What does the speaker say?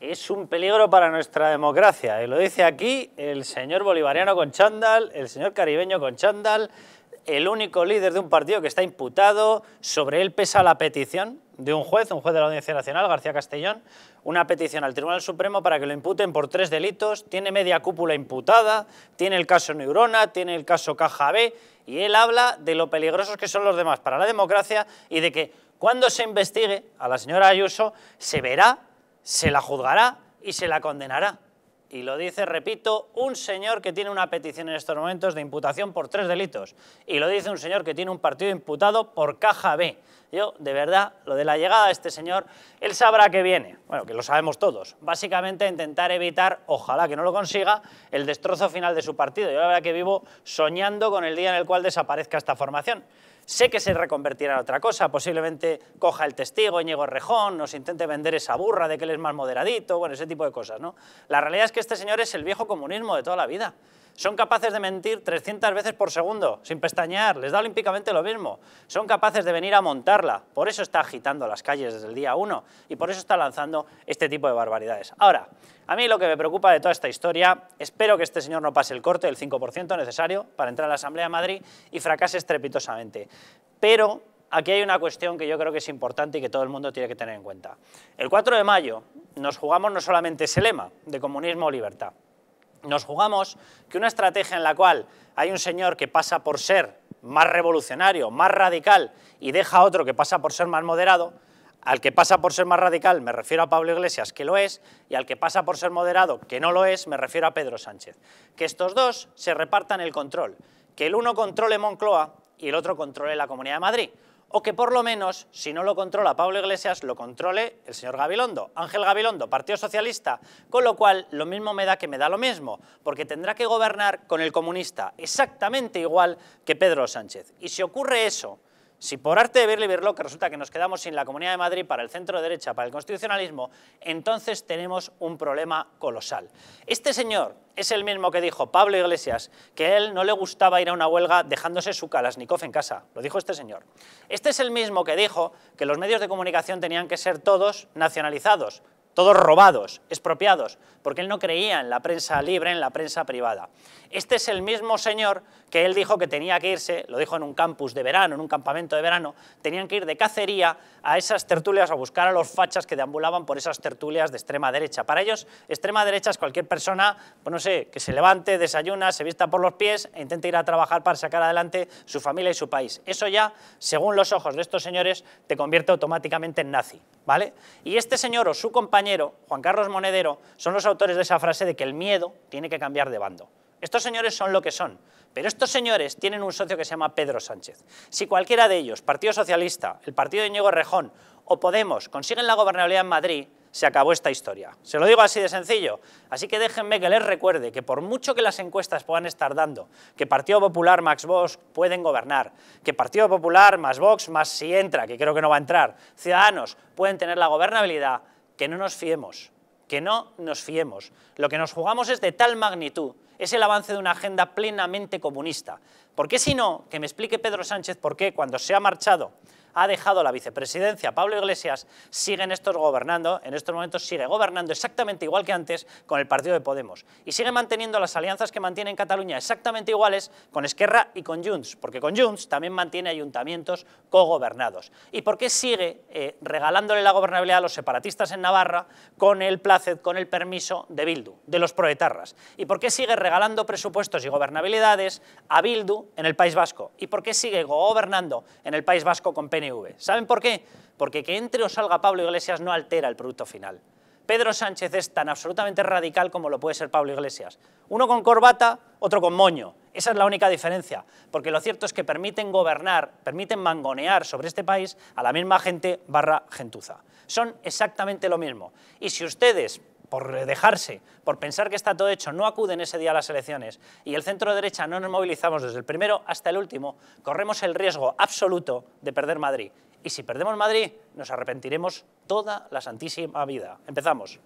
Es un peligro para nuestra democracia, y lo dice aquí el señor bolivariano con chándal, el señor caribeño con chándal, el único líder de un partido que está imputado, sobre él pesa la petición de un juez, un juez de la Audiencia Nacional, García Castellón, una petición al Tribunal Supremo para que lo imputen por tres delitos, tiene media cúpula imputada, tiene el caso Neurona, tiene el caso Caja B, y él habla de lo peligrosos que son los demás para la democracia y de que cuando se investigue a la señora Ayuso se verá se la juzgará y se la condenará. Y lo dice, repito, un señor que tiene una petición en estos momentos de imputación por tres delitos. Y lo dice un señor que tiene un partido imputado por caja B. Yo, de verdad, lo de la llegada de este señor, él sabrá que viene, bueno, que lo sabemos todos, básicamente a intentar evitar, ojalá que no lo consiga, el destrozo final de su partido. Yo la verdad que vivo soñando con el día en el cual desaparezca esta formación. Sé que se reconvertirá en otra cosa, posiblemente coja el testigo Íñigo Rejón, nos intente vender esa burra de que él es más moderadito, bueno, ese tipo de cosas, La realidad es que este señor es el viejo comunismo de toda la vida. Son capaces de mentir 300 veces por segundo, sin pestañear, les da olímpicamente lo mismo. Son capaces de venir a montarla, por eso está agitando las calles desde el día 1 y por eso está lanzando este tipo de barbaridades. Ahora, a mí lo que me preocupa de toda esta historia, espero que este señor no pase el corte del 5% necesario para entrar a la Asamblea de Madrid y fracase estrepitosamente. Pero aquí hay una cuestión que yo creo que es importante y que todo el mundo tiene que tener en cuenta. El 4 de mayo nos jugamos no solamente ese lema de comunismo o libertad, nos jugamos que una estrategia en la cual hay un señor que pasa por ser más revolucionario, más radical, y deja a otro que pasa por ser más moderado, al que pasa por ser más radical me refiero a Pablo Iglesias, que lo es, y al que pasa por ser moderado, que no lo es, me refiero a Pedro Sánchez. Que estos dos se repartan el control, que el uno controle Moncloa y el otro controle la Comunidad de Madrid o que por lo menos, si no lo controla Pablo Iglesias, lo controle el señor Gabilondo, Ángel Gabilondo, Partido Socialista, con lo cual lo mismo me da que me da lo mismo, porque tendrá que gobernar con el comunista, exactamente igual que Pedro Sánchez. Y si ocurre eso, si por arte de verle verlo que resulta que nos quedamos sin la Comunidad de Madrid para el centro derecha, para el constitucionalismo, entonces tenemos un problema colosal. Este señor es el mismo que dijo Pablo Iglesias que a él no le gustaba ir a una huelga dejándose su Kalashnikov en casa. Lo dijo este señor. Este es el mismo que dijo que los medios de comunicación tenían que ser todos nacionalizados, todos robados, expropiados, porque él no creía en la prensa libre, en la prensa privada. Este es el mismo señor que él dijo que tenía que irse, lo dijo en un campus de verano, en un campamento de verano, tenían que ir de cacería a esas tertulias, a buscar a los fachas que deambulaban por esas tertulias de extrema derecha. Para ellos, extrema derecha es cualquier persona, pues no sé, que se levante, desayuna, se vista por los pies e intente ir a trabajar para sacar adelante su familia y su país. Eso ya, según los ojos de estos señores, te convierte automáticamente en nazi, ¿vale? Y este señor o su compañero Juan Carlos Monedero, son los autores de esa frase de que el miedo tiene que cambiar de bando. Estos señores son lo que son, pero estos señores tienen un socio que se llama Pedro Sánchez. Si cualquiera de ellos, Partido Socialista, el Partido de Íñigo Rejón o Podemos, consiguen la gobernabilidad en Madrid, se acabó esta historia. Se lo digo así de sencillo. Así que déjenme que les recuerde que por mucho que las encuestas puedan estar dando que Partido Popular Max Vox pueden gobernar, que Partido Popular más Vox más si entra, que creo que no va a entrar, Ciudadanos pueden tener la gobernabilidad, que no nos fiemos, que no nos fiemos. Lo que nos jugamos es de tal magnitud, es el avance de una agenda plenamente comunista. qué si no, que me explique Pedro Sánchez por qué cuando se ha marchado ha dejado la vicepresidencia. Pablo Iglesias sigue en estos gobernando, en estos momentos sigue gobernando exactamente igual que antes con el partido de Podemos y sigue manteniendo las alianzas que mantiene en Cataluña exactamente iguales con Esquerra y con Junts, porque con Junts también mantiene ayuntamientos cogobernados. ¿Y por qué sigue eh, regalándole la gobernabilidad a los separatistas en Navarra con el placer, con el permiso de Bildu, de los proetarras? ¿Y por qué sigue regalando presupuestos y gobernabilidades a Bildu en el País Vasco? ¿Y por qué sigue gobernando en el País Vasco con PNI? ¿Saben por qué? Porque que entre o salga Pablo Iglesias no altera el producto final. Pedro Sánchez es tan absolutamente radical como lo puede ser Pablo Iglesias. Uno con corbata, otro con moño. Esa es la única diferencia, porque lo cierto es que permiten gobernar, permiten mangonear sobre este país a la misma gente barra gentuza. Son exactamente lo mismo. Y si ustedes por dejarse, por pensar que está todo hecho, no acuden ese día a las elecciones y el centro derecha no nos movilizamos desde el primero hasta el último, corremos el riesgo absoluto de perder Madrid. Y si perdemos Madrid, nos arrepentiremos toda la santísima vida. Empezamos.